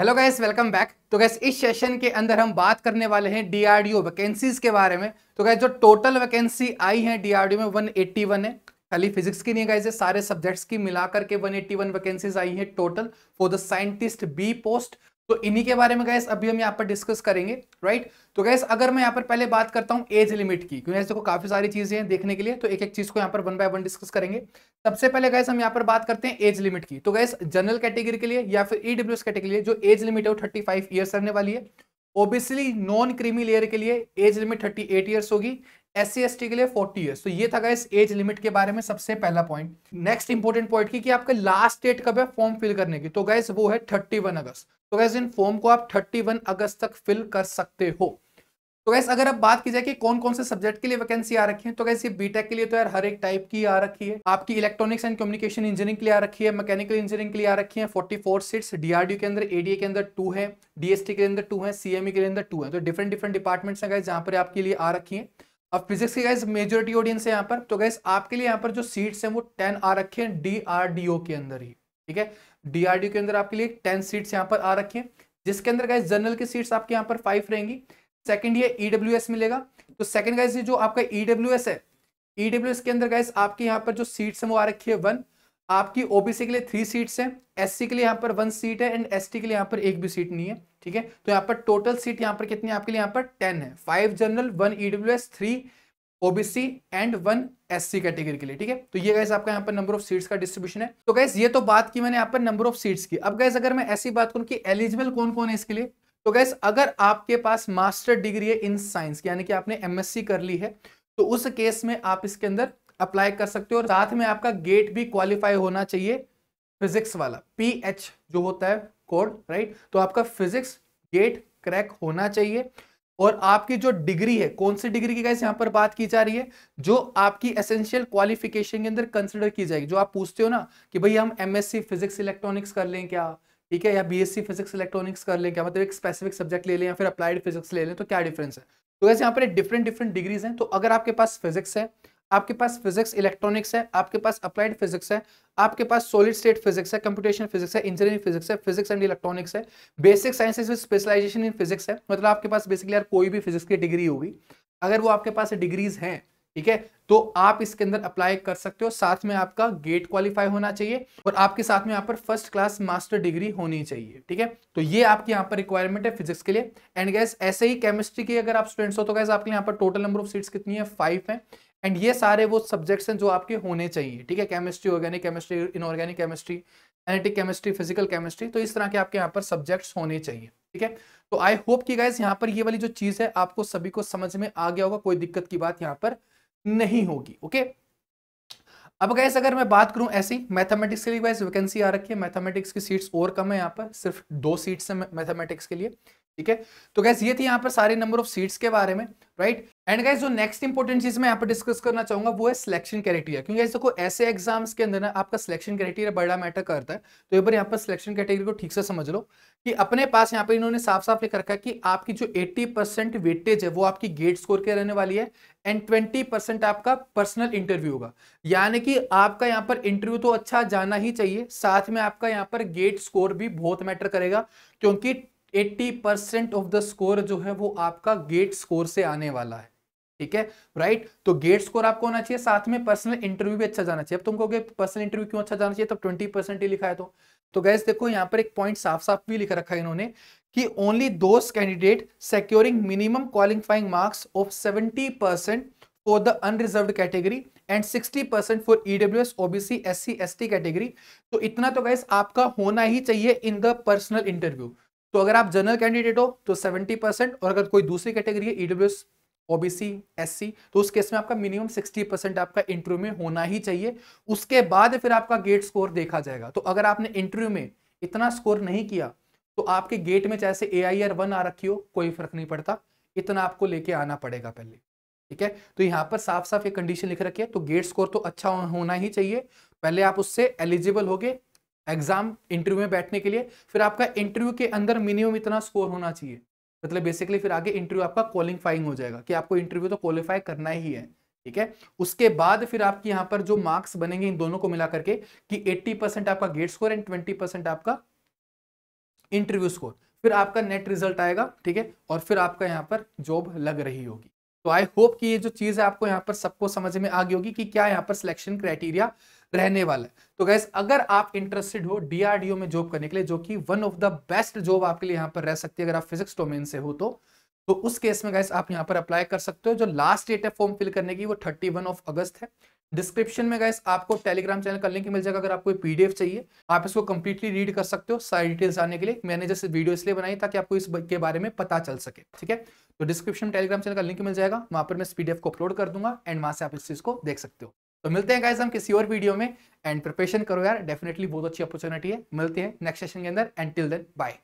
hello guys welcome back तो guys इस session के अंदर हम बात करने वाले हैं डीआरडीओ वैकेंसीज के बारे में तो गैस जो टोटल वैकेंसी आई है डीआरडीओ में 181 है खाली फिजिक्स की नहीं गैस सारे सब्जेक्ट्स की मिलाकर के 181 वैकेंसीज आई है total for the scientist B post तो इन्हीं के बारे में गैस अभी हम यहाँ पर डिस्कस करेंगे राइट तो गैस अगर मैं यहाँ पर पहले बात करता हूँ एज लिमिट की क्योंकि देखो काफी सारी चीजें हैं देखने के लिए तो एक एक चीज को यहाँ पर वन बाय वन डिस्कस करेंगे सबसे पहले गैस हम यहाँ पर बात करते हैं एज लिमिट की तो गैस जनरल कैटेगरी के लिए या फिर ईडब्ल्यू कैटेगरी के लिए जो एज लिमिट है वो थर्टी फाइव रहने वाली है ओबीसी नॉन क्रीमी लेयर के लिए एज लिमिट थर्टी एट होगी एस सी के लिए 40 ईयर्स तो ये था गाइस एज लिमिट के बारे में सबसे पहला पॉइंट नेक्स्ट इंपॉर्टेंट पॉइंट की कि आपका लास्ट डेट कब है फॉर्म फिल करने की तो गाइस वो है 31 अगस्त तो गाइस इन फॉर्म को आप 31 अगस्त तक फिल कर सकते हो तो गैस अगर आप बात की जाए कि कौन कौन से सब्जेक्ट के लिए वैकेंसी आ रखी है तो गैस ये बीटेक के लिए तो यार हर एक टाइप की आ रखी है आपकी इलेक्ट्रॉनिक्स एंड कम्युनिकेशन इंजीनियरिंग के लिए आ रखी है मैकेनिकल इंजीनियरिंग के लिए आ रखी है 44 सीट्स डीआरडी के अंदर एडीए के अंदर टू है डीएसटी के अंदर टू है सीएमई के अंदर टू है तो डिफरेंट डिफरेंट डिपार्टमेंट्स हैं गैस जहां पर आपके लिए आ रखी है अब फिजिक्स की गाइज मेजोरिटी ऑडियंस है यहाँ पर तो गाइज आपके लिए यहाँ पर जो सीट्स हैं वो टेन आ रखे हैं डीआरडीओ के अंदर ही ठीक है डीआरडीओ के अंदर आपके लिए टेन सीट्स यहाँ पर आ रखी हैं जिसके अंदर गाइज जनरल की सीट्स आपके यहाँ पर फाइव रहेंगी सेकंड ये ईडब्ल्यू e मिलेगा तो सेकंड ये जो आपका ईडब्ल्यू e है ईडब्ल्यू e के अंदर गाइज आपके यहाँ पर जो सीट्स हैं वो आ रखी है वन आपकी ओबीसी के लिए थ्री सीट्स हैं एससी के लिए यहाँ पर वन सीट है एंड एसटी के लिए यहाँ पर एक भी सीट नहीं है ठीक है तो यहाँ पर टोटल सीट यहाँ पर कितनी आपके लिए यहाँ पर टेन है five general one EWS three OBC and one SC category के लिए ठीक है तो ये गैस आपका यहाँ पर नंबर ऑफ सीट्स का डिस्ट्रीब्यूशन है तो गैस ये तो बात की मैंने यहाँ पर नंबर ऑफ सीट्स की अब गैस अगर मैं ऐसी बात करूँ की एलिजिबल कौन कौन है इसके लिए तो गैस अगर आपके पास मास्टर डिग्री है इन साइंस यानी कि आपने एमएससी कर ली है तो उस केस में आप इसके अंदर अप्लाई कर सकते हो और साथ में आपका गेट भी क्वालिफाई होना चाहिए फिजिक्स वाला पी एच जो होता है कोड राइट तो आपका फिजिक्स गेट क्रैक होना चाहिए और आपकी जो डिग्री है कौन सी डिग्री की गाइस यहाँ पर बात की जा रही है जो आपकी एसेंशियल क्वालिफिकेशन के अंदर कंसिडर की जाएगी जो आप पूछते हो ना कि भाई हम एमएससी फिजिक्स इलेक्ट्रॉनिक्स कर लें क्या ठीक है या बीएससी फिजिक्स इलेक्ट्रॉनिक्स कर लें क्या मतलब एक स्पेसिफिक सब्जेक्ट ले लें या फिर अप्लाइड फिजिक्स ले लें तो क्या डिफरेंस है तो वैसे यहाँ पर डिफरेंट डिफरेंट डिग्रीज हैं तो अगर आपके पास फिजिक्स है आपके पास फिजिक्स इलेक्ट्रॉनिक्स है आपके पास अप्लाइड फिजिक्स है आपके पास सॉलिड स्टेट फिजिक्स है कंप्यूटेशन फिजिक्स है इंजीनियरिंग फिजिक्स है फिजिक्स एंड इलेक्ट्रॉनिक्स है basic sciences with specialisation in physics है मतलब आपके पास बेसिकली यार कोई भी फिजिक्स की डिग्री होगी अगर वो आपके पास डिग्रीज हैं ठीक है तो आप इसके अंदर अप्लाई कर सकते हो साथ में आपका गेट क्वालिफाई होना चाहिए और आपके साथ में यहाँ पर फर्स्ट क्लास मास्टर डिग्री होनी चाहिए ठीक है तो ये आपके यहाँ पर रिक्वायरमेंट है फिजिक्स के लिए एंड गैस ऐसे ही केमिस्ट्री की अगर आप स्टूडेंट्स हो तो गैस आपके यहाँ पर टोटल नंबर ऑफ सीट्स कितनी है फाइव है एंड ये सारे वो सब्जेक्ट्स हैं जो आपके होने चाहिए ठीक है chemistry organic chemistry inorganic chemistry analytic chemistry physical chemistry तो इस तरह के आपके यहाँ पर सब्जेक्ट्स होने चाहिए ठीक है तो आई होप कि गाइज यहाँ पर ये वाली जो चीज़ है आपको सभी को समझ में आ गया होगा कोई दिक्कत की बात यहाँ पर नहीं होगी ओके अब गैस अगर मैं बात करूं ऐसी मैथमेटिक्स के लिए गैस वैकेंसी आ रखी है मैथमेटिक्स की सीट्स और कम है यहाँ पर सिर्फ दो सीट्स हैं मैथमेटिक्स के लिए ठीक है तो गैस ये थी यहाँ पर सारे नंबर ऑफ सीट्स के बारे में राइट एंड गाइज जो नेक्स्ट इंपॉर्टेंट चीज मैं यहाँ पर डिस्कस करना चाहूंगा वो है सिलेक्शन क्राइटेरिया क्योंकि ऐसे देखो ऐसे एग्जाम्स के अंदर ना आपका सिलेक्शन क्राइटेरिया बड़ा मैटर करता है तो एक बार यहाँ पर सिलेक्शन कैटेगरी को ठीक से समझ लो कि अपने पास यहाँ पर इन्होंने साफ साफ लिख रखा है कि आपकी जो एट्टी परसेंट वेटेज है वो आपकी गेट स्कोर के रहने वाली है एंड ट्वेंटी परसेंट आपका पर्सनल इंटरव्यू होगा यानी कि आपका यहाँ पर इंटरव्यू तो अच्छा जाना ही चाहिए साथ में आपका यहाँ पर गेट स्कोर भी बहुत मैटर करेगा क्योंकि 80 परसेंट ऑफ द स्कोर जो है वो आपका गेट स्कोर से आने वाला है ठीक है राइट तो गेट स्कोर आपको होना चाहिए साथ में पर्सनल इंटरव्यू भी अच्छा जाना चाहिए अब तुम कहोगे पर्सनल इंटरव्यू क्यों अच्छा जाना चाहिए तब ट्वेंटी परसेंट ही लिखा है तो तो गैस देखो यहाँ पर एक पॉइंट साफ साफ भी लिख रखा है इन्होंने कि only those candidate securing minimum qualifying marks of seventy percent for the unreserved category and 60% for EWS, OBC, S ST category तो इतना तो गैस आपका होना ही चाहिए इन द पर्सनल इंटरव्यू तो अगर आप जनरल कैंडिडेट हो तो सेवेंटी परसेंट और अगर कोई दूसरी कैटेगरी है ईडब्ल्यूएस e ओबीसी एससी तो उस केस में आपका मिनिमम 60 परसेंट आपका इंटरव्यू में होना ही चाहिए उसके बाद फिर आपका गेट स्कोर देखा जाएगा तो अगर आपने इंटरव्यू में इतना स्कोर नहीं किया तो आपके गेट में जैसे ए आई आर वन आ रखी हो कोई फर्क नहीं पड़ता इतना आपको लेके आना पड़ेगा पहले ठीक है तो यहाँ पर साफ साफ एक कंडीशन लिख रखी है तो गेट स्कोर तो अच्छा होना ही चाहिए पहले आप उससे एलिजिबल हो गए एग्जाम इंटरव्यू में बैठने के लिए फिर आपका इंटरव्यू के अंदर मिनिमम इतना स्कोर होना चाहिए मतलब बेसिकली फिर आगे इंटरव्यू आपका क्वालिफाइंग हो जाएगा कि आपको इंटरव्यू तो क्वालिफाई करना ही है ठीक है उसके बाद फिर आपकी यहाँ पर जो मार्क्स बनेंगे इन दोनों को मिला करके कि 80 परसेंट आपका गेट स्कोर एंड 20 परसेंट आपका इंटरव्यू स्कोर फिर आपका नेट रिजल्ट आएगा ठीक है और फिर आपका यहाँ पर जॉब लग रही होगी तो आई होप कि ये जो चीज़ है आपको यहाँ पर सबको समझ में आ गई होगी कि क्या यहाँ पर सिलेक्शन क्राइटेरिया रहने वाला है तो गैस अगर आप इंटरेस्टेड हो डीआरडीओ में जॉब करने के लिए जो कि one of the best job आपके लिए यहाँ पर रह सकती है अगर आप फिजिक्स डोमेन से हो तो तो उस केस में गैस आप यहाँ पर अप्लाई कर सकते हो जो लास्ट डेट है फॉर्म फिल करने की वो थर्टी वन ऑफ अगस्त है डिस्क्रिप्शन में गैस आपको टेलीग्राम चैनल का लिंक मिल जाएगा अगर आपको पीडीएफ चाहिए आप इसको कंप्लीटली रीड कर सकते हो सारी डिटेल्स आने के लिए मैंने जैसे वीडियो इसलिए बनाई ताकि आपको इस के बारे में पता चल सके ठीक है तो डिस्क्रिप्शन में टेलीग्राम चैनल का लिंक मिल जाएगा वहां पर मैं इस पीडीएफ को अपलोड कर दूंगा एंड वहां से आप इस चीज को देख सकते हो तो मिलते हैं गाइज हम किसी और वीडियो में एंड प्रिपेशन करो यार डेफिनेटली बहुत अच्छी अपॉर्चुनिटी है मिलते हैं नेक्स्ट सेशन के अंदर एंड टिल देन बाय